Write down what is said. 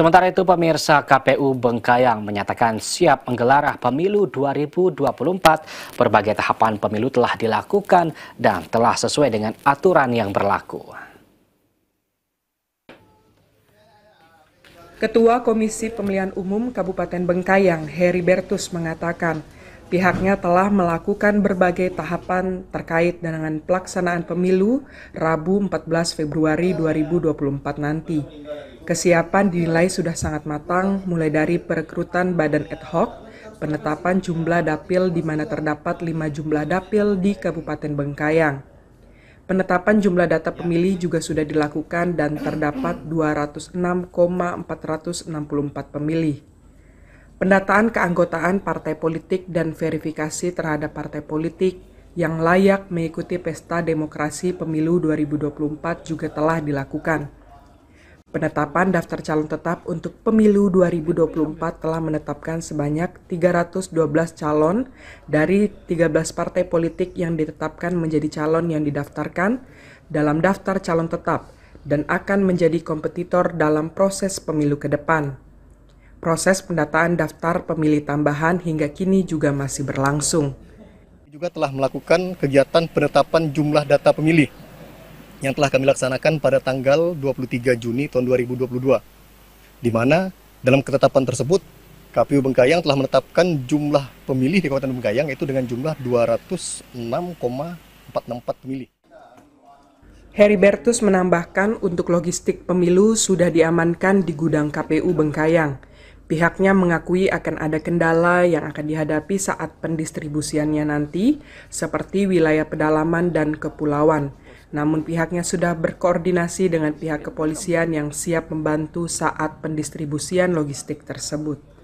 Sementara itu pemirsa KPU Bengkayang menyatakan siap menggelar pemilu 2024. Berbagai tahapan pemilu telah dilakukan dan telah sesuai dengan aturan yang berlaku. Ketua Komisi Pemilihan Umum Kabupaten Bengkayang, Heri Bertus, mengatakan Pihaknya telah melakukan berbagai tahapan terkait dengan pelaksanaan pemilu Rabu 14 Februari 2024 nanti. Kesiapan dinilai sudah sangat matang mulai dari perekrutan badan ad hoc, penetapan jumlah dapil di mana terdapat 5 jumlah dapil di Kabupaten Bengkayang. Penetapan jumlah data pemilih juga sudah dilakukan dan terdapat 206,464 pemilih pendataan keanggotaan partai politik dan verifikasi terhadap partai politik yang layak mengikuti pesta demokrasi pemilu 2024 juga telah dilakukan. Penetapan daftar calon tetap untuk pemilu 2024 telah menetapkan sebanyak 312 calon dari 13 partai politik yang ditetapkan menjadi calon yang didaftarkan dalam daftar calon tetap dan akan menjadi kompetitor dalam proses pemilu ke depan. Proses pendataan daftar pemilih tambahan hingga kini juga masih berlangsung. Juga telah melakukan kegiatan penetapan jumlah data pemilih yang telah kami laksanakan pada tanggal 23 Juni tahun 2022. Di mana dalam ketetapan tersebut KPU Bengkayang telah menetapkan jumlah pemilih di Kabupaten Bengkayang itu dengan jumlah 206,464 pemilih. Heribertus menambahkan untuk logistik pemilu sudah diamankan di gudang KPU Bengkayang. Pihaknya mengakui akan ada kendala yang akan dihadapi saat pendistribusiannya nanti, seperti wilayah pedalaman dan kepulauan. Namun pihaknya sudah berkoordinasi dengan pihak kepolisian yang siap membantu saat pendistribusian logistik tersebut.